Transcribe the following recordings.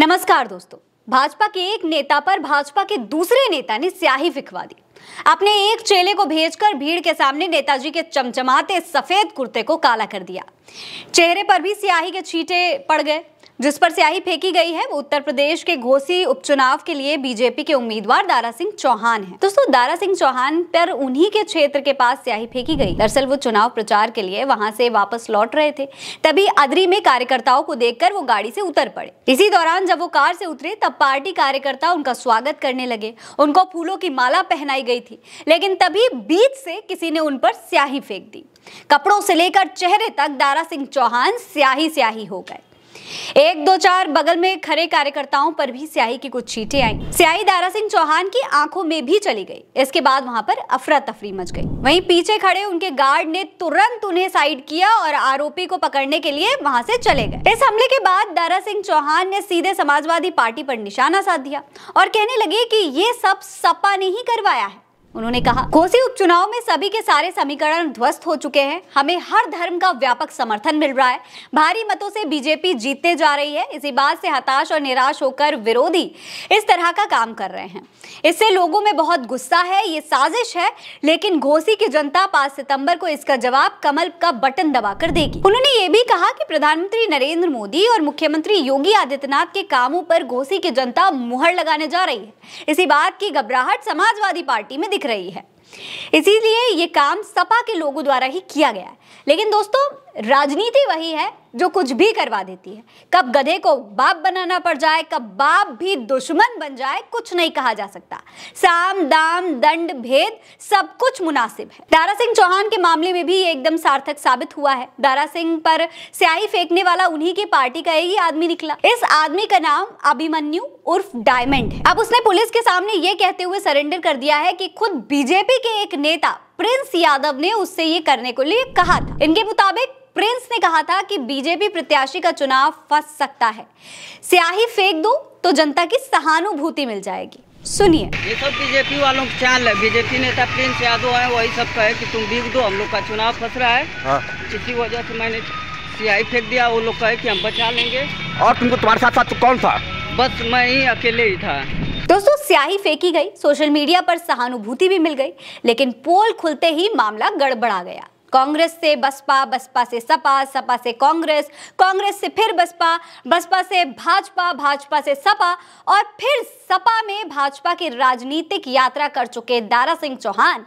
नमस्कार दोस्तों भाजपा के एक नेता पर भाजपा के दूसरे नेता ने स्याही फिकवा दी अपने एक चेले को भेजकर भीड़ के सामने नेताजी के चमचमाते सफेद कुर्ते को काला कर दिया चेहरे पर भी स्याही के छींटे पड़ गए जिस पर स्याही फेंकी गई है वो उत्तर प्रदेश के घोसी उपचुनाव के लिए बीजेपी के उम्मीदवार दारा सिंह चौहान है दोस्तों दारा सिंह चौहान पर उन्हीं के क्षेत्र के पास स्याही फेंकी गई दरअसल वो चुनाव प्रचार के लिए वहां से वापस लौट रहे थे तभी अदरी में कार्यकर्ताओं को देखकर वो गाड़ी से उतर पड़े इसी दौरान जब वो कार से उतरे तब पार्टी कार्यकर्ता उनका स्वागत करने लगे उनको फूलों की माला पहनाई गई थी लेकिन तभी बीच से किसी ने उन पर स्याही फेंक दी कपड़ों से लेकर चेहरे तक दारा सिंह चौहान स्याही स्याही हो गए एक दो चार बगल में खड़े कार्यकर्ताओं पर भी स्याही की कुछ छींटे आई स्याही दारा सिंह चौहान की आंखों में भी चली गई इसके बाद वहां पर अफरा तफरी मच गई वहीं पीछे खड़े उनके गार्ड ने तुरंत उन्हें साइड किया और आरोपी को पकड़ने के लिए वहां से चले गए इस हमले के बाद दारा सिंह चौहान ने सीधे समाजवादी पार्टी पर निशाना साध दिया और कहने लगे की ये सब सपा ने ही करवाया है उन्होंने कहा घोसी उपचुनाव में सभी के सारे समीकरण ध्वस्त हो चुके हैं हमें हर धर्म का व्यापक समर्थन मिल रहा है भारी मतों से बीजेपी जीतने जा रही है इसी बात से हताश और निराश होकर विरोधी इस तरह का काम कर रहे हैं इससे लोगों में बहुत गुस्सा है ये साजिश है लेकिन घोसी की जनता पांच सितम्बर को इसका जवाब कमल का बटन दबाकर देगी उन्होंने ये भी कहा की प्रधानमंत्री नरेंद्र मोदी और मुख्यमंत्री योगी आदित्यनाथ के कामों पर घोसी की जनता मुहर लगाने जा रही है इसी बात की घबराहट समाजवादी पार्टी में दिख रही है इसीलिए ये काम सपा के लोगों द्वारा ही किया गया है लेकिन दोस्तों राजनीति वही है जो कुछ भी करवा देती है कब गधे को बाप बनाना पड़ जाए कब बाप भी दुश्मन बन जाए कुछ नहीं कहा जा सकता साम दाम दंड भेद सब कुछ मुनासिब है दारा सिंह चौहान के मामले में भी ये एकदम सार्थक साबित हुआ है दारा सिंह पर स्याही फेंकने वाला उन्हीं की पार्टी का ही आदमी निकला इस आदमी का नाम अभिमन्यु उर्फ डायमंड है अब उसने पुलिस के सामने ये कहते हुए सरेंडर कर दिया है कि खुद बीजेपी के एक नेता प्रिंस यादव ने उससे ये करने को लिए कहा था इनके मुताबिक प्रिंस ने कहा था कि बीजेपी प्रत्याशी का चुनाव फंस सकता है स्याही फेंक दो तो जनता की सहानुभूति मिल जाएगी सुनिए ये सब बीजेपी वालों की चाल है बीजेपी नेता प्रिंस यादव है वही सब कहे कि तुम बीक दो हम लोग का चुनाव फंस रहा है हाँ। इसी वजह से मैंने सियाही फेंक दिया वो लोग कहे कि हम बचा लेंगे और तुमको तुम्हारे साथ साथ कौन था बस मैं ही अकेले ही था दोस्तों स्याही फेंकी गई सोशल मीडिया पर सहानुभूति भी मिल गई लेकिन पोल खुलते ही मामला गड़बड़ा गया कांग्रेस से बसपा बसपा से सपा सपा से कांग्रेस कांग्रेस से फिर बसपा बसपा से भाजपा भाजपा से सपा और फिर सपा में भाजपा की राजनीतिक यात्रा कर चुके दारा सिंह चौहान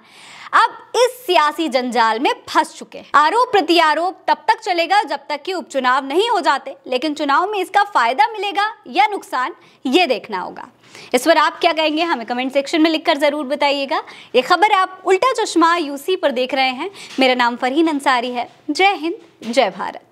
अब इस सियासी जंजाल में फंस चुके हैं आरोप प्रत्यारोप तब तक चलेगा जब तक कि उपचुनाव नहीं हो जाते लेकिन चुनाव में इसका फायदा मिलेगा या नुकसान ये देखना होगा इस पर आप क्या कहेंगे हमें कमेंट सेक्शन में लिखकर जरूर बताइएगा ये खबर आप उल्टा चश्मा यूसी पर देख रहे हैं मेरा नाम फरहीन अंसारी है जय हिंद जय भारत